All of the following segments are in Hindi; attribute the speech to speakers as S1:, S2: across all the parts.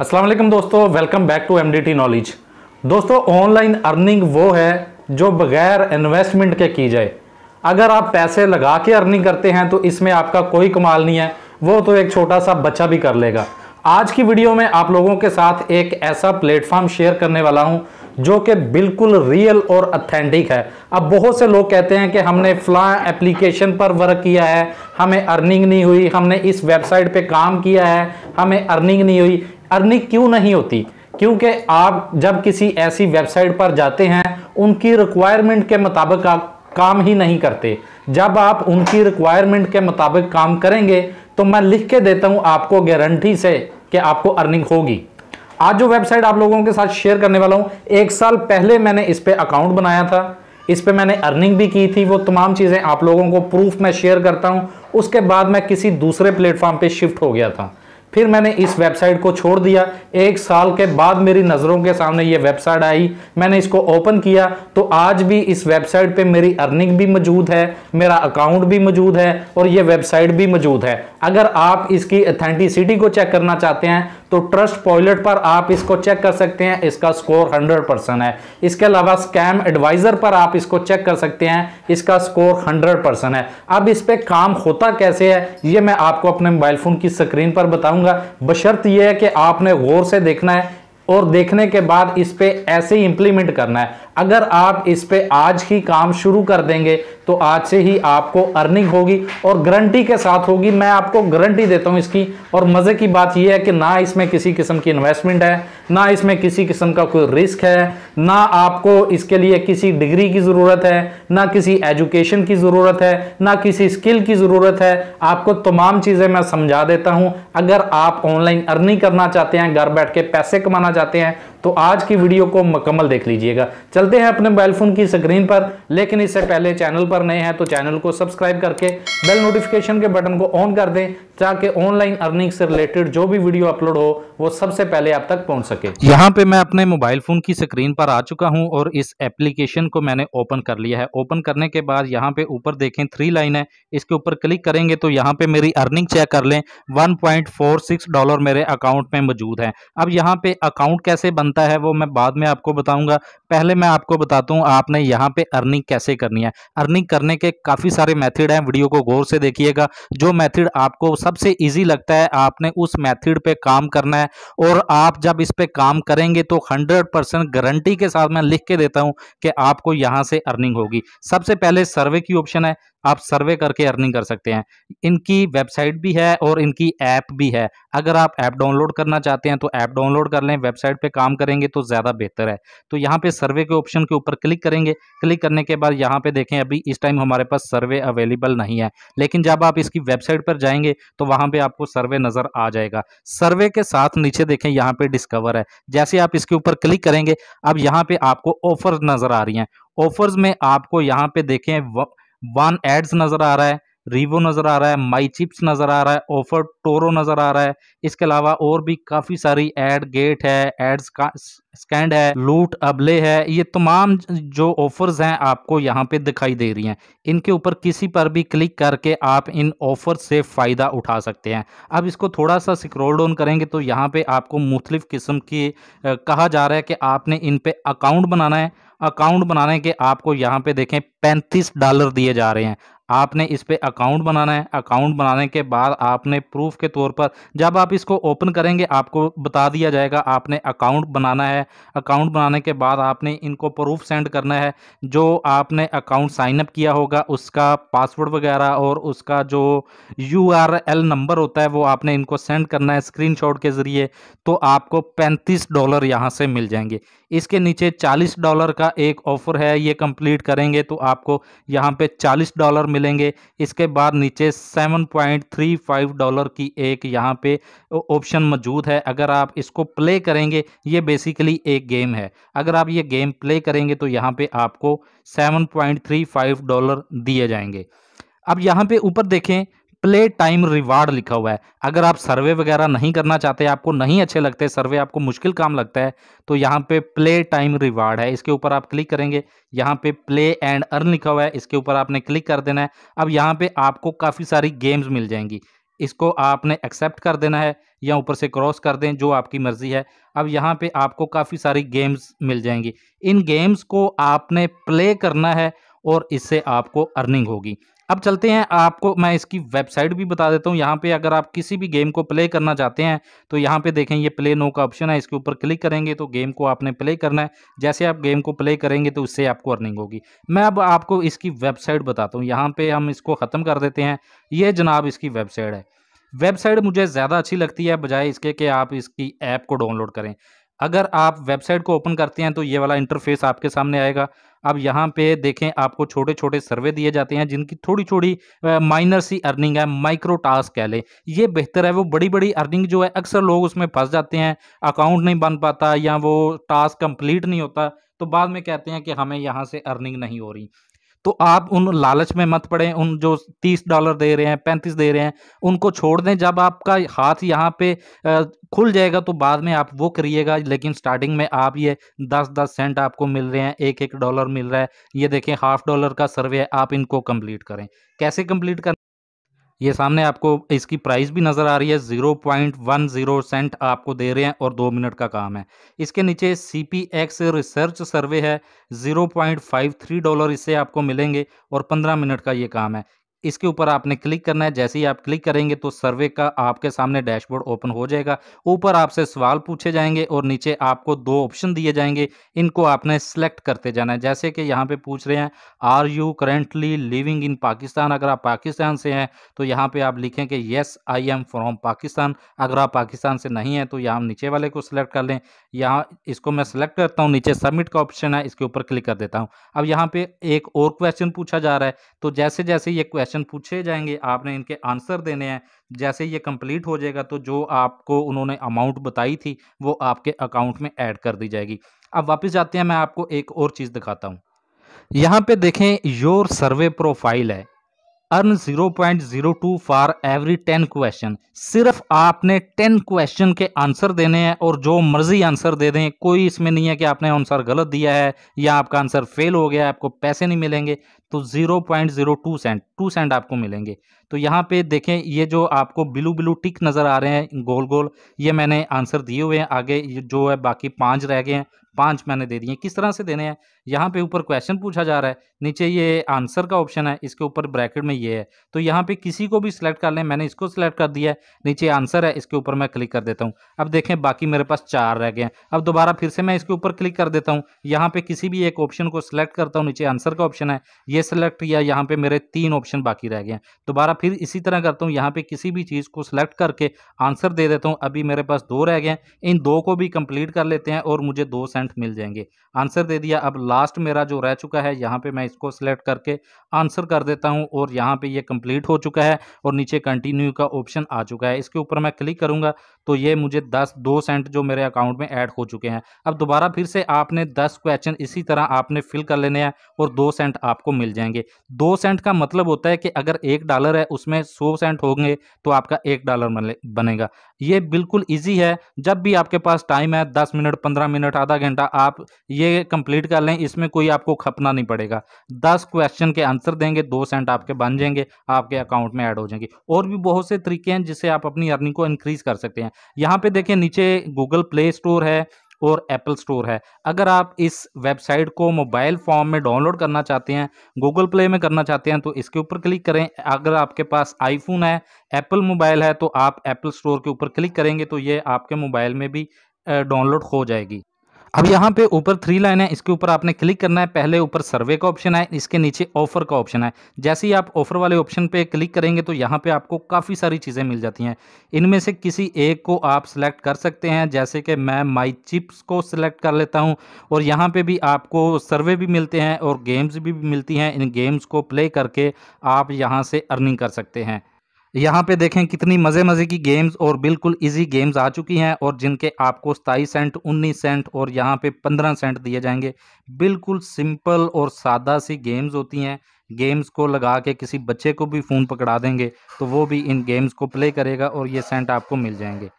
S1: असलम दोस्तों welcome back to M knowledge दोस्तों ऑनलाइन अर्निंग वो है जो बगैर इन्वेस्टमेंट के की जाए अगर आप पैसे लगा के अर्निंग करते हैं तो इसमें आपका कोई कमाल नहीं है वो तो एक छोटा सा बच्चा भी कर लेगा आज की वीडियो में आप लोगों के साथ एक ऐसा प्लेटफॉर्म शेयर करने वाला हूँ जो कि बिल्कुल रियल और अथेंटिक है अब बहुत से लोग कहते हैं कि हमने फ्ला एप्लीकेशन पर वर्क किया है हमें अर्निंग नहीं हुई हमने इस वेबसाइट पे काम किया है हमें अर्निंग नहीं हुई अर्निंग क्यों नहीं होती क्योंकि आप जब किसी ऐसी वेबसाइट पर जाते हैं उनकी रिक्वायरमेंट के मुताबिक आप काम ही नहीं करते जब आप उनकी रिक्वायरमेंट के मुताबिक काम करेंगे तो मैं लिख के देता हूं आपको गारंटी से कि आपको अर्निंग होगी आज जो वेबसाइट आप लोगों के साथ शेयर करने वाला हूं एक साल पहले मैंने इस पर अकाउंट बनाया था इस पर मैंने अर्निंग भी की थी वो तमाम चीज़ें आप लोगों को प्रूफ में शेयर करता हूँ उसके बाद मैं किसी दूसरे प्लेटफॉर्म पे शिफ्ट हो गया था फिर मैंने इस वेबसाइट को छोड़ दिया एक साल के बाद मेरी नज़रों के सामने ये वेबसाइट आई मैंने इसको ओपन किया तो आज भी इस वेबसाइट पे मेरी अर्निंग भी मौजूद है मेरा अकाउंट भी मौजूद है और ये वेबसाइट भी मौजूद है अगर आप इसकी अथेंटिसिटी को चेक करना चाहते हैं तो ट्रस्ट पॉइलेट पर आप इसको चेक कर सकते हैं इसका स्कोर 100 परसेंट है इसके अलावा स्कैम एडवाइज़र पर आप इसको चेक कर सकते हैं इसका स्कोर 100 परसेंट है अब इस पर काम होता कैसे है ये मैं आपको अपने मोबाइल फ़ोन की स्क्रीन पर बताऊंगा बशर्त यह है कि आपने गौर से देखना है और देखने के बाद इस पर ऐसे ही इम्प्लीमेंट करना है अगर आप इस पर आज ही काम शुरू कर देंगे तो आज से ही आपको अर्निंग होगी और गारंटी के साथ होगी मैं आपको गारंटी देता हूँ इसकी और मज़े की बात यह है कि ना इसमें किसी किस्म की इन्वेस्टमेंट है ना इसमें किसी किस्म का कोई रिस्क है ना आपको इसके लिए किसी डिग्री की ज़रूरत है ना किसी एजुकेशन की ज़रूरत है ना किसी स्किल की ज़रूरत है आपको तमाम चीज़ें मैं समझा देता हूं अगर आप ऑनलाइन अर्निंग करना चाहते हैं घर बैठ के पैसे कमाना चाहते हैं तो आज की वीडियो को मुकम्मल देख लीजिएगा चलते हैं अपने मोबाइल फ़ोन की स्क्रीन पर लेकिन इससे पहले चैनल पर नए हैं तो चैनल को सब्सक्राइब करके बेल नोटिफिकेशन के बटन को ऑन कर दें ताकि ऑनलाइन अर्निंग से रिलेटेड जो भी वीडियो अपलोड हो वो सबसे पहले आप तक पहुँच सके सके यहाँ पे मैं अपने मोबाइल फोन की स्क्रीन पर आ चुका हूँ और इस एप्लीकेशन को मैंने ओपन कर लिया है ओपन करने के बाद यहाँ पे ऊपर देखें थ्री लाइन है इसके ऊपर क्लिक करेंगे तो यहाँ पे मेरी अर्निंग चेक कर लें 1.46 डॉलर मेरे अकाउंट में मौजूद है अब यहाँ पे अकाउंट कैसे बनता है वो मैं बाद में आपको बताऊंगा पहले मैं आपको बताता हूँ आपने यहाँ पे अर्निंग कैसे करनी है अर्निंग करने के काफ़ी सारे मैथड है वीडियो को गौर से देखिएगा जो मैथड आपको सबसे ईजी लगता है आपने उस मैथड पे काम करना है और आप जब इस पे काम करेंगे तो 100 परसेंट गारंटी के साथ मैं लिख के देता हूं कि आपको यहां से अर्निंग होगी सबसे पहले सर्वे की ऑप्शन है आप सर्वे करके अर्निंग कर सकते हैं इनकी वेबसाइट भी है और इनकी ऐप भी है अगर आप ऐप डाउनलोड करना चाहते हैं तो ऐप डाउनलोड कर लें वेबसाइट पे काम करेंगे तो ज़्यादा बेहतर है तो यहाँ पे सर्वे के ऑप्शन के ऊपर क्लिक करेंगे क्लिक करने के बाद यहाँ पे देखें अभी इस टाइम हमारे पास सर्वे अवेलेबल नहीं है लेकिन जब आप इसकी वेबसाइट पर जाएंगे तो वहाँ पर आपको सर्वे नज़र आ जाएगा सर्वे के साथ नीचे देखें यहाँ पर डिस्कवर है जैसे आप इसके ऊपर क्लिक करेंगे अब यहाँ पर आपको ऑफर नज़र आ रही हैं ऑफर्स में आपको यहाँ पे देखें वन एड्स नज़र आ रहा है रिवो नज़र आ रहा है माई चिप्स नज़र आ रहा है ऑफर टोरो नज़र आ रहा है इसके अलावा और भी काफ़ी सारी एड गेट है एड्स का स्कैंड है लूट अबले है ये तमाम जो ऑफर्स हैं आपको यहाँ पे दिखाई दे रही हैं इनके ऊपर किसी पर भी क्लिक करके आप इन ऑफर से फ़ायदा उठा सकते हैं अब इसको थोड़ा सा स्क्रोल डाउन करेंगे तो यहाँ पे आपको मुख्तलिफ़ किस्म की कहा जा रहा है कि आपने इन पे अकाउंट बनाना है अकाउंट बनाने के आपको यहाँ पे देखें पैंतीस डॉलर दिए जा रहे हैं आपने इस पर अकाउंट बनाना है अकाउंट बनाने के बाद आपने प्रूफ के तौर पर जब आप इसको ओपन करेंगे आपको बता दिया जाएगा आपने अकाउंट बनाना है अकाउंट बनाने के बाद आपने इनको प्रूफ सेंड करना है जो आपने अकाउंट साइनअप किया होगा उसका पासवर्ड वगैरह और उसका जो यू नंबर होता है वो आपने इनको सेंड करना है स्क्रीन के ज़रिए तो आपको पैंतीस डॉलर यहाँ से मिल जाएंगे इसके नीचे 40 डॉलर का एक ऑफर है ये कंप्लीट करेंगे तो आपको यहाँ पे 40 डॉलर मिलेंगे इसके बाद नीचे 7.35 डॉलर की एक यहाँ पे ऑप्शन मौजूद है अगर आप इसको प्ले करेंगे ये बेसिकली एक गेम है अगर आप ये गेम प्ले करेंगे तो यहाँ पे आपको 7.35 डॉलर दिए जाएंगे अब यहाँ पे ऊपर देखें प्ले टाइम रिवार्ड लिखा हुआ है अगर आप सर्वे वगैरह नहीं करना चाहते आपको नहीं अच्छे लगते सर्वे आपको मुश्किल काम लगता है तो यहाँ पे प्ले टाइम रिवार्ड है इसके ऊपर आप क्लिक करेंगे यहाँ पे प्ले एंड अर्न लिखा हुआ है इसके ऊपर आपने क्लिक कर देना है अब यहाँ पे आपको काफ़ी सारी गेम्स मिल जाएंगी इसको आपने एक्सेप्ट कर देना है या ऊपर से क्रॉस कर दें जो आपकी मर्ज़ी है अब यहाँ पे आपको काफ़ी सारी गेम्स मिल जाएंगी इन गेम्स को आपने प्ले करना है और इससे आपको अर्निंग होगी अब चलते हैं आपको मैं इसकी वेबसाइट भी बता देता हूँ यहाँ पे अगर आप किसी भी गेम को प्ले करना चाहते हैं तो यहाँ पे देखें ये प्ले नो का ऑप्शन है इसके ऊपर क्लिक करेंगे तो गेम को आपने प्ले करना है जैसे आप गेम को प्ले करेंगे तो उससे आपको अर्निंग होगी मैं अब आपको इसकी वेबसाइट बताता हूँ यहाँ पर हम इसको ख़त्म कर देते हैं ये जनाब इसकी वेबसाइट है वेबसाइट मुझे ज़्यादा अच्छी लगती है बजाय इसके कि आप इसकी ऐप को डाउनलोड करें अगर आप वेबसाइट को ओपन करते हैं तो ये वाला इंटरफेस आपके सामने आएगा अब यहाँ पे देखें आपको छोटे छोटे सर्वे दिए जाते हैं जिनकी थोड़ी छोटी माइनर सी अर्निंग है माइक्रो टास्क कह लें ये बेहतर है वो बड़ी बड़ी अर्निंग जो है अक्सर लोग उसमें फंस जाते हैं अकाउंट नहीं बन पाता या वो टास्क कंप्लीट नहीं होता तो बाद में कहते हैं कि हमें यहाँ से अर्निंग नहीं हो रही तो आप उन लालच में मत पड़े उन जो तीस डॉलर दे रहे हैं पैंतीस दे रहे हैं उनको छोड़ दें जब आपका हाथ यहाँ पे खुल जाएगा तो बाद में आप वो करिएगा लेकिन स्टार्टिंग में आप ये दस दस सेंट आपको मिल रहे हैं एक एक डॉलर मिल रहा है ये देखें हाफ डॉलर का सर्वे है आप इनको कंप्लीट करें कैसे कंप्लीट कर ये सामने आपको इसकी प्राइस भी नज़र आ रही है zero point one zero cent आपको दे रहे हैं और दो मिनट का काम है इसके नीचे C P X research survey है zero point five three dollar इससे आपको मिलेंगे और पंद्रह मिनट का ये काम है इसके ऊपर आपने क्लिक करना है जैसे ही आप क्लिक करेंगे तो सर्वे का आपके सामने डैशबोर्ड ओपन हो जाएगा ऊपर आपसे सवाल पूछे जाएंगे और नीचे आपको दो ऑप्शन दिए जाएंगे इनको आपने सेलेक्ट करते जाना है जैसे कि यहाँ पे पूछ रहे हैं are you currently living in Pakistan अगर आप पाकिस्तान से हैं तो यहाँ पे आप लिखें कि yes I am from Pakistan अगर आप पाकिस्तान से नहीं हैं तो यहाँ नीचे वाले को सिलेक्ट कर लें यहाँ इसको मैं सिलेक्ट करता हूँ नीचे सबमिट का ऑप्शन है इसके ऊपर क्लिक कर देता हूँ अब यहाँ पे एक और क्वेश्चन पूछा जा रहा है तो जैसे जैसे ये क्वेश्चन क्वेश्चन पूछे जाएंगे आपने इनके आंसर देने हैं जैसे ये कंप्लीट हो जाएगा तो जो आपको उन्होंने अमाउंट बताई थी वो आपके अकाउंट में ऐड कर दी जाएगी अब वापस जाते हैं मैं आपको एक और चीज़ दिखाता हूँ यहाँ पे देखें योर सर्वे प्रोफाइल है earn two for every ten question सिर्फ आपने टेन क्वेश्चन के आंसर देने हैं और जो मर्जी आंसर दे दें कोई इसमें नहीं है कि आपने आंसर गलत दिया है या आपका आंसर फेल हो गया है आपको पैसे नहीं मिलेंगे तो zero point zero two cent two cent आपको मिलेंगे तो यहाँ पे देखें ये जो आपको ब्लू ब्लू टिक नज़र आ रहे हैं गोल गोल ये मैंने आंसर दिए हुए हैं आगे जो है बाकी पांच रह गए हैं पांच मैंने दे दिए किस तरह से देने हैं यहाँ पे ऊपर क्वेश्चन पूछा जा रहा है नीचे ये आंसर का ऑप्शन है इसके ऊपर ब्रैकेट में ये है तो यहाँ पे किसी को भी सिलेक्ट कर लें मैंने इसको सिलेक्ट कर दिया है नीचे आंसर है इसके ऊपर मैं क्लिक कर देता हूँ अब देखें बाकी मेरे पास चार रह गए हैं अब दोबारा फिर से मैं इसके ऊपर क्लिक कर देता हूँ यहाँ पर किसी भी एक ऑप्शन को सिलेक्ट करता हूँ नीचे आंसर का ऑप्शन है ये सिलेक्ट किया यहाँ पर मेरे तीन ऑप्शन बाकी रह गए हैं दोबारा फिर इसी तरह करता हूँ यहाँ पे किसी भी चीज़ को सिलेक्ट करके आंसर दे देता हूँ अभी मेरे पास दो रह गए हैं इन दो को भी कंप्लीट कर लेते हैं और मुझे दो सेंट मिल जाएंगे आंसर दे दिया अब लास्ट मेरा जो रह चुका है यहाँ पर मैं इसको सिलेक्ट करके आंसर कर देता हूँ और यहाँ पर ये कम्प्लीट हो चुका है और नीचे कंटिन्यू का ऑप्शन आ चुका है इसके ऊपर मैं क्लिक करूँगा तो ये मुझे दस दो सेंट जो मेरे अकाउंट में ऐड हो चुके हैं अब दोबारा फिर से आपने दस क्वेश्चन इसी तरह आपने फिल कर लेने हैं और दो सेंट आपको मिल जाएंगे दो सेंट का मतलब होता है कि अगर एक डॉलर है है उसमें सौ सेंट होंगे तो आपका एक डॉलर बनेगा ये बिल्कुल इजी है जब भी आपके पास टाइम है दस मिनट पंद्रह मिनट आधा घंटा आप ये कंप्लीट कर लें इसमें कोई आपको खपना नहीं पड़ेगा दस क्वेश्चन के आंसर देंगे दो सेंट आपके बन जाएंगे आपके अकाउंट में ऐड हो जाएंगे और भी बहुत से तरीके हैं जिससे आप अपनी अर्निंग को इंक्रीज कर सकते हैं यहाँ पर देखें नीचे गूगल प्ले स्टोर है और एप्पल स्टोर है अगर आप इस वेबसाइट को मोबाइल फॉर्म में डाउनलोड करना चाहते हैं गूगल प्ले में करना चाहते हैं तो इसके ऊपर क्लिक करें अगर आपके पास आईफोन है एप्पल मोबाइल है तो आप एप्पल स्टोर के ऊपर क्लिक करेंगे तो ये आपके मोबाइल में भी डाउनलोड हो जाएगी अब यहाँ पे ऊपर थ्री लाइन है इसके ऊपर आपने क्लिक करना है पहले ऊपर सर्वे का ऑप्शन है इसके नीचे ऑफर का ऑप्शन है जैसे ही आप ऑफर वाले ऑप्शन पे क्लिक करेंगे तो यहाँ पे आपको काफ़ी सारी चीज़ें मिल जाती हैं इनमें से किसी एक को आप सिलेक्ट कर सकते हैं जैसे कि मैं माई चिप्स को सिलेक्ट कर लेता हूँ और यहाँ पर भी आपको सर्वे भी मिलते हैं और गेम्स भी मिलती हैं इन गेम्स को प्ले करके आप यहाँ से अर्निंग कर सकते हैं यहाँ पे देखें कितनी मज़े मज़े की गेम्स और बिल्कुल इजी गेम्स आ चुकी हैं और जिनके आपको सताईस सेंट उन्नीस सेंट और यहाँ पे पंद्रह सेंट दिए जाएंगे बिल्कुल सिंपल और सादा सी गेम्स होती हैं गेम्स को लगा के किसी बच्चे को भी फ़ोन पकड़ा देंगे तो वो भी इन गेम्स को प्ले करेगा और ये सेंट आपको मिल जाएंगे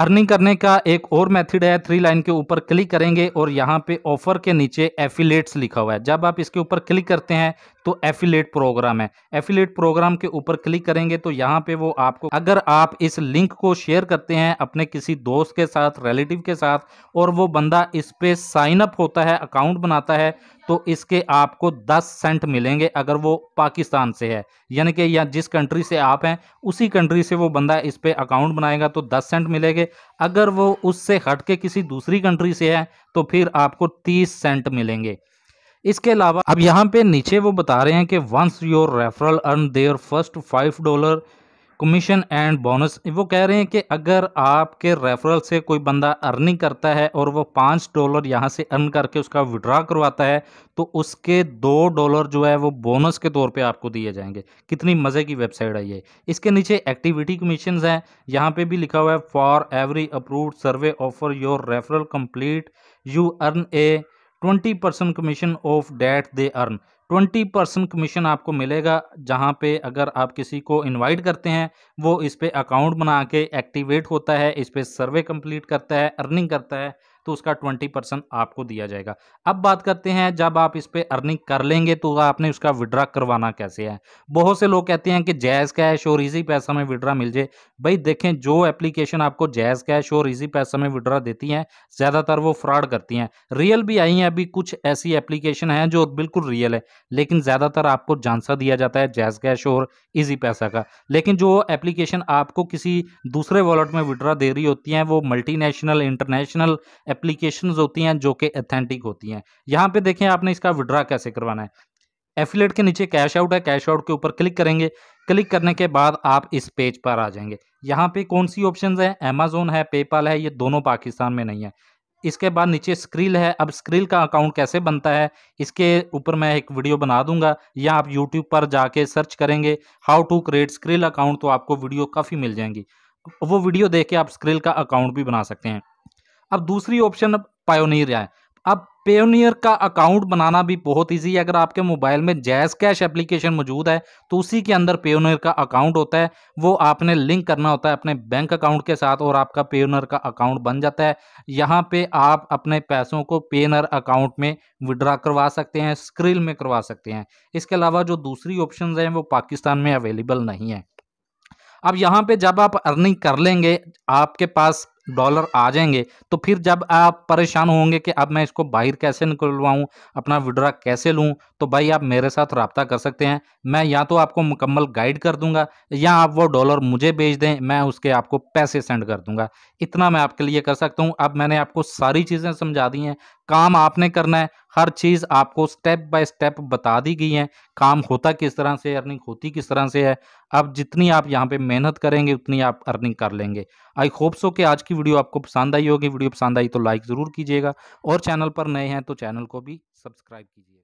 S1: अर्निंग करने का एक और मेथड है थ्री लाइन के ऊपर क्लिक करेंगे और यहाँ पे ऑफर के नीचे एफिलेट्स लिखा हुआ है जब आप इसके ऊपर क्लिक करते हैं तो एफिलेट प्रोग्राम है एफिलेट प्रोग्राम के ऊपर क्लिक करेंगे तो यहाँ पे वो आपको अगर आप इस लिंक को शेयर करते हैं अपने किसी दोस्त के साथ रिलेटिव के साथ और वो बंदा इस पे साइन अप होता है अकाउंट बनाता है तो इसके आपको 10 सेंट मिलेंगे अगर वो पाकिस्तान से है यानी कि या जिस कंट्री से आप हैं उसी कंट्री से वो बंदा इस पे अकाउंट बनाएगा तो 10 सेंट मिलेंगे अगर वो उससे हट के किसी दूसरी कंट्री से है तो फिर आपको 30 सेंट मिलेंगे इसके अलावा अब यहाँ पे नीचे वो बता रहे हैं कि once your referral earn their first five dollar commission and bonus वो कह रहे हैं कि अगर आपके रेफरल से कोई बंदा अर्निंग करता है और वो पाँच डॉलर यहाँ से अर्न करके उसका विड्रा करवाता है तो उसके दो डॉलर जो है वो बोनस के तौर पे आपको दिए जाएंगे कितनी मज़े की वेबसाइट है ये इसके नीचे एक्टिविटी कमीशन हैं यहाँ पे भी लिखा हुआ है for every approved survey offer your referral complete you earn a twenty percent commission of that they earn twenty percent commission आपको मिलेगा जहाँ पे अगर आप किसी को इनवाइट करते हैं वो इस पर अकाउंट बना के एक्टिवेट होता है इस पर सर्वे कंप्लीट करता है अर्निंग करता है तो उसका ट्वेंटी परसेंट आपको दिया जाएगा अब बात करते हैं जब आप इस पर अर्निंग कर लेंगे तो आपने उसका विड्रा करवाना कैसे है बहुत से लोग कहते हैं कि जैज़ कैश और इजी पैसा में विड्रा मिल जाए भाई देखें जो एप्लीकेशन आपको जैज़ कैश और इजी पैसा में विड्रा देती हैं ज़्यादातर वो फ्रॉड करती हैं रियल भी आई हैं अभी कुछ ऐसी एप्लीकेशन हैं जो बिल्कुल रियल है लेकिन ज़्यादातर आपको झांसा दिया जाता है जैज़ कैश और ईजी पैसा का लेकिन जो एप्लीकेशन आपको किसी दूसरे वॉलेट में विड्रा दे रही होती हैं वो मल्टी इंटरनेशनल एप्लीकेशन होती हैं जो कि अथेंटिक होती हैं यहाँ पे देखें आपने इसका विड्रा कैसे करवाना है एफिलेट के नीचे कैश आउट है कैश आउट के ऊपर क्लिक करेंगे क्लिक करने के बाद आप इस पेज पर आ जाएंगे यहाँ पे कौन सी ऑप्शन है अमेजोन है पेपाल है ये दोनों पाकिस्तान में नहीं है इसके बाद नीचे स्क्रील है अब स्क्रील का अकाउंट कैसे बनता है इसके ऊपर मैं एक वीडियो बना दूंगा या आप यूट्यूब पर जाके सर्च करेंगे how to create Skrill account तो आपको वीडियो काफ़ी मिल जाएंगी वो वीडियो देख के आप स्क्रील का अकाउंट भी बना सकते हैं अब दूसरी ऑप्शन पायोनियर है अब पेयोनियर का अकाउंट बनाना भी बहुत ईजी है अगर आपके मोबाइल में जैस कैश एप्लीकेशन मौजूद है तो उसी के अंदर पेयोनियर का अकाउंट होता है वो आपने लिंक करना होता है अपने बैंक अकाउंट के साथ और आपका पेयोनियर का अकाउंट बन जाता है यहाँ पे आप अपने पैसों को पेनर अकाउंट में विड्रा करवा सकते हैं स्क्रिल में करवा सकते हैं इसके अलावा जो दूसरी ऑप्शन हैं वो पाकिस्तान में अवेलेबल नहीं है अब यहाँ पे जब आप अर्निंग कर लेंगे आपके पास डॉलर आ जाएंगे तो फिर जब आप परेशान होंगे कि अब मैं इसको बाहर कैसे निकलवाऊँ अपना विड्रा कैसे लूँ तो भाई आप मेरे साथ रबता कर सकते हैं मैं या तो आपको मुकम्मल गाइड कर दूंगा या आप वो डॉलर मुझे भेज दें मैं उसके आपको पैसे सेंड कर दूंगा इतना मैं आपके लिए कर सकता हूँ अब मैंने आपको सारी चीज़ें समझा दी हैं काम आपने करना है हर चीज़ आपको स्टेप बाय स्टेप बता दी गई है काम होता किस तरह से अर्निंग होती किस तरह से है अब जितनी आप यहाँ पे मेहनत करेंगे उतनी आप अर्निंग कर लेंगे आई होप सो कि आज की वीडियो आपको पसंद आई होगी वीडियो पसंद आई तो लाइक ज़रूर कीजिएगा और चैनल पर नए हैं तो चैनल को भी सब्सक्राइब कीजिए